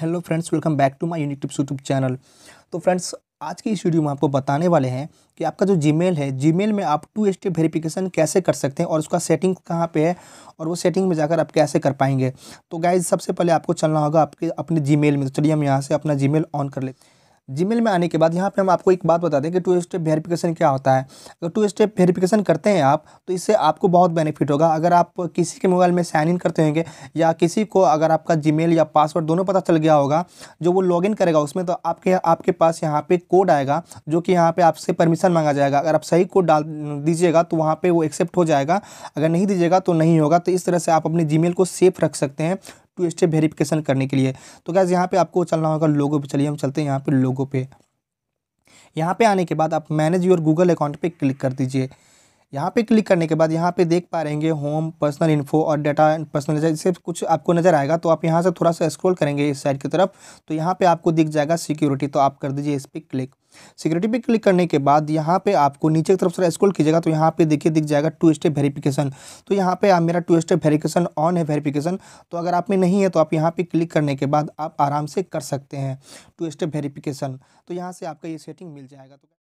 hello friends welcome back to my unique tips YouTube channel तो friends आज की इस वीडियो में आपको बताने वाले हैं कि आपका जो जीमेल है जीमेल में आप टू स्टेप वेरिफिकेशन कैसे कर सकते हैं और उसका सेटिंग कहाँ पे है और वो सेटिंग में जाकर आप कैसे कर पाएंगे तो गाइज सबसे पहले आपको चलना होगा आपके अपने जी में तो चलिए हम यहाँ से अपना जी ऑन कर लेते हैं मेल में आने के बाद यहाँ पे हम आपको एक बात बता दें कि टू स्टेप वेरिफिकेशन क्या होता है अगर टू स्टेप वेरिफिकेशन करते हैं आप तो इससे आपको बहुत बेनिफिट होगा अगर आप किसी के मोबाइल में साइन इन करते होंगे या किसी को अगर आपका मेल या पासवर्ड दोनों पता चल गया होगा जो वो इन करेगा उसमें तो आपके आपके पास यहाँ पर कोड आएगा जो कि यहाँ पर आपसे परमिशन मांगा जाएगा अगर आप सही कोड डाल दीजिएगा तो वहाँ पर वो एक्सेप्ट हो जाएगा अगर नहीं दीजिएगा तो नहीं होगा तो इस तरह से आप अपने जी को सेफ रख सकते हैं टू स्टेप वेरिफिकेशन करने के लिए तो गैस यहाँ पे आपको चलना होगा लोगो पे चलिए हम चलते हैं यहाँ पे लोगो पे यहाँ पे आने के बाद आप मैनेज योर गूगल अकाउंट पे क्लिक कर दीजिए यहाँ पे क्लिक करने के बाद यहाँ पे देख पा रहेंगे होम पर्सनल इन्फो और डाटा पर्सनल से कुछ आपको नज़र आएगा तो आप यहाँ से थोड़ा सा स्क्रॉल करेंगे इस साइड की तरफ तो यहाँ पे आपको दिख जाएगा सिक्योरिटी तो आप कर दीजिए इस पर क्लिक सिक्योरिटी पे क्लिक करने के बाद यहाँ पे आपको नीचे की तरफ से स्क्रॉल कीजिएगा तो यहाँ पे देखिए दिख जाएगा टू स्टेप वेरिफिकेशन तो यहाँ पे आप मेरा टू स्टेप वेरिफिकेशन ऑन है वेरिफिकेशन तो अगर आप में नहीं है तो आप यहाँ पे क्लिक करने के बाद आप आराम से कर सकते हैं टू स्टेप वेरिफिकेशन तो यहाँ से आपका ये सेटिंग मिल जाएगा तो